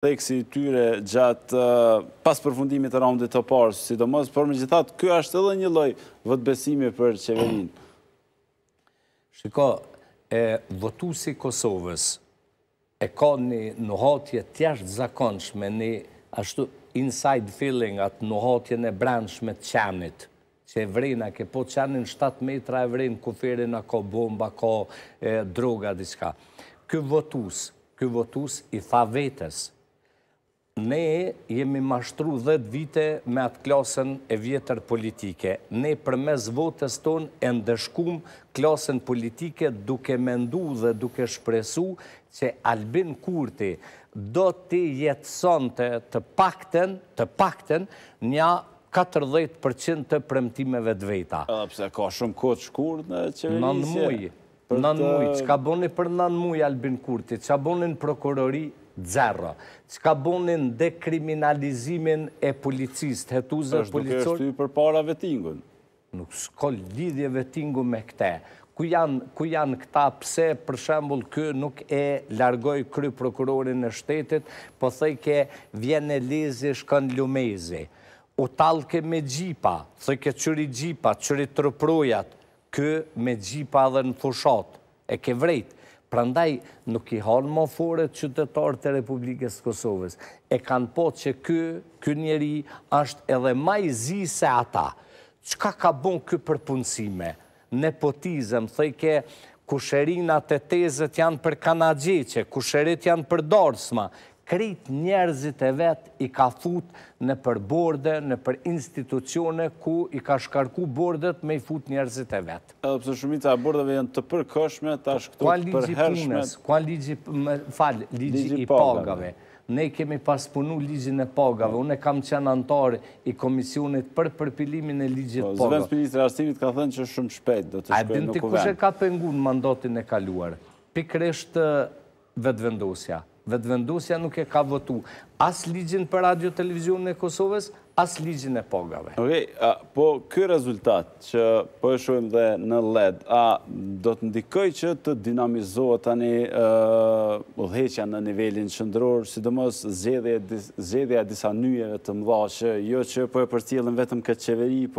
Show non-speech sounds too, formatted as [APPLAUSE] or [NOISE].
teksi tyre gjatë pas përfundimit e raundit të parë, si do mësë, për me gjithatë, kjo është edhe një loj vëtbesimi për qeverin. [CLEARS THROAT] Shiko, e votu Kosovës, e ka një nuhatje tjasht zakonshme, një ashtu inside feeling atë nuhatje në branshme të qanit, që e vrejna ke po të qanin 7 metra e vrejnë, ku a ka bomba, ka droga, diska. Kjo votus, si, Kjo votus i fa vetës, ne jemi mashtru 10 vite me atë klasën e vjetër politike. Ne mes votës tonë e ndëshkum klasën politike duke mendu dhe duke shpresu që Albin Kurti do të jetësante të pakten, të pakten një 40% të premtimeve të veta. A, pse ka shumë kotë shkur në qeverisje? Në në mujë. Nën mujë, që ka boni për 9 mujë Albin Kurti, që ka boni në prokurori, zero. Ska bunin dekriminalizimin e policist, hetuze policor... është duke është ty për para vetingun. Nuk s'ko lidhje vetingu me këte. Ku janë këta pse, për shembul, kë nuk e largoj kry prokurorin e shtetit, po thëj ke vjene lezi, shkën lumezi. U talke me gjipa, thëj ke qëri gjipa, qëri tërprujat, kë me gjipa dhe në fushot, e ke vrejtë. Prandaj nuk i hanë më foret qytetarë të Republikës Kosovës. E kanë po që kë, njeri, ashtë edhe ma i zi se ata. Qka ka bon kë përpunësime? Nepotizem, thëj ke kusherinat e tezet janë për kanadjeqe, kusherit janë për dorsma, krit njerëzit e vetë i ka fut në për borde, në për institucione, ku i ka shkarku bordet me i fut njerëzit e vetë. Edhe përse shumit e a bordeve janë të përkoshme, të këtu të përhershme. Kua ligji punës, kua ligji i pagave. Ne kemi paspunu ligjin e pagave. Une kam qenë antarë i komisionit për përpilimin e ligjit po, pagave. Zvenës Ministrë Arsimit ka thënë që shumë shpejt do të shkojnë në kuvenë. A e kushe ka pëngu mandatin e kaluar? Pikresht vetëvendosja vetëvendosja nuk e ka votu as ligjin për radio-televizion në Kosovës, as ligjin e pogave. Po, këj rezultat që përshojmë po dhe në LED, a do të ndikoj që të dinamizohet tani udheqja në nivelin qëndror, sidomos zedhja disa njëve të mdha që jo që po e përtilën vetëm këtë qeveri, po